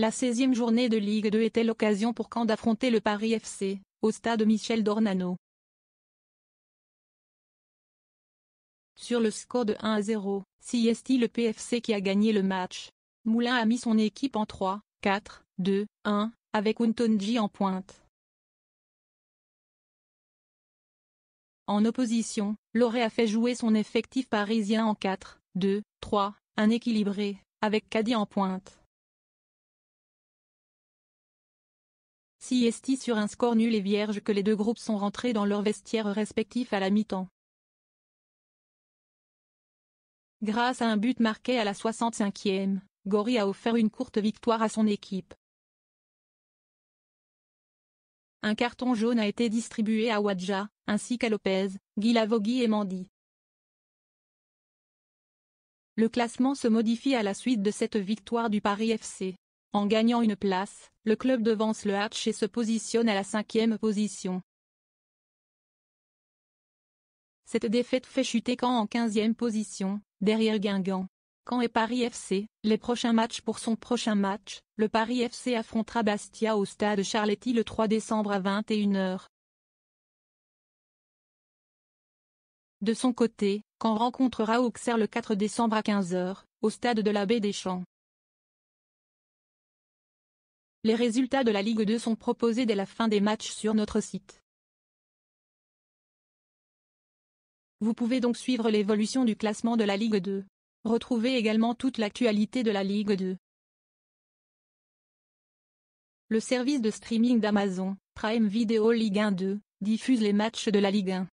La 16e journée de Ligue 2 était l'occasion pour Caen d'affronter le Paris FC, au stade Michel Dornano. Sur le score de 1 à 0, Siesti le PFC qui a gagné le match. Moulin a mis son équipe en 3, 4, 2, 1, avec Untonji en pointe. En opposition, Loré a fait jouer son effectif parisien en 4, 2, 3, un équilibré, avec Caddy en pointe. Si sur un score nul et vierge que les deux groupes sont rentrés dans leurs vestiaires respectifs à la mi-temps. Grâce à un but marqué à la 65e, Gori a offert une courte victoire à son équipe. Un carton jaune a été distribué à Wadja, ainsi qu'à Lopez, Guilavogui et Mandy. Le classement se modifie à la suite de cette victoire du Paris FC. En gagnant une place, le club devance le Hatch et se positionne à la cinquième position. Cette défaite fait chuter Caen en 15e position, derrière Guingamp. Caen et Paris FC, les prochains matchs pour son prochain match, le Paris FC affrontera Bastia au stade Charletti le 3 décembre à 21h. De son côté, Caen rencontrera Auxerre le 4 décembre à 15h, au stade de la Baie des Champs. Les résultats de la Ligue 2 sont proposés dès la fin des matchs sur notre site. Vous pouvez donc suivre l'évolution du classement de la Ligue 2. Retrouvez également toute l'actualité de la Ligue 2. Le service de streaming d'Amazon, Prime Video Ligue 1 2, diffuse les matchs de la Ligue 1.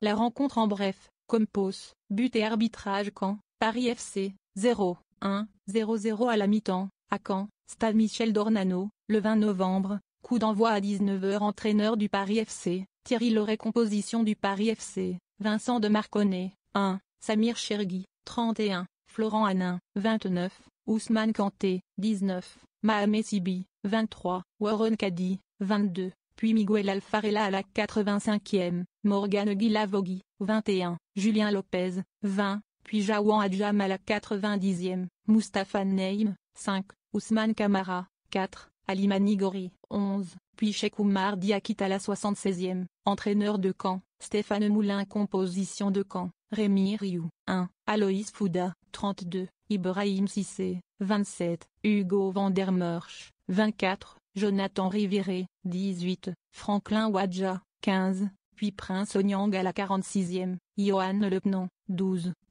La rencontre en bref, Compos, but et arbitrage quand, Paris FC, 0, 1, 0, 0 à la mi-temps, à Caen, Stade Michel Dornano, le 20 novembre, coup d'envoi à 19h entraîneur du Paris FC, Thierry Loret composition du Paris FC, Vincent de Marconnet, 1, Samir Chergui, 31, Florent Anin, 29, Ousmane Kanté, 19, Mahamé Sibi, 23, Warren Kadi, 22, puis Miguel Alfarella à la 85e, Morgan Guilavogui, 21, Julien Lopez, 20, puis Jawan Adjam à la 90e, Mustafa Neim, 5, Ousmane Kamara, 4, Ali Gori, 11, puis Sheikh Oumar Diakit à la 76e, entraîneur de camp, Stéphane Moulin composition de camp, Rémi Riou, 1, Aloïs Fouda, 32, Ibrahim Sissé, 27, Hugo Vandermeersch, 24, Jonathan Rivéré, 18, Franklin Wadja, 15, puis Prince Onyang à la 46e, Johan Lepnon, 12,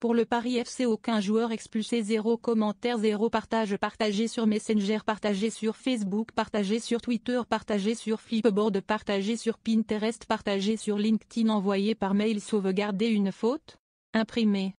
Pour le Paris FC aucun joueur expulsé zéro commentaire zéro partage partagé sur Messenger partagé sur Facebook partagé sur Twitter partagé sur Flipboard partagé sur Pinterest partagé sur LinkedIn envoyé par mail sauvegarder une faute imprimé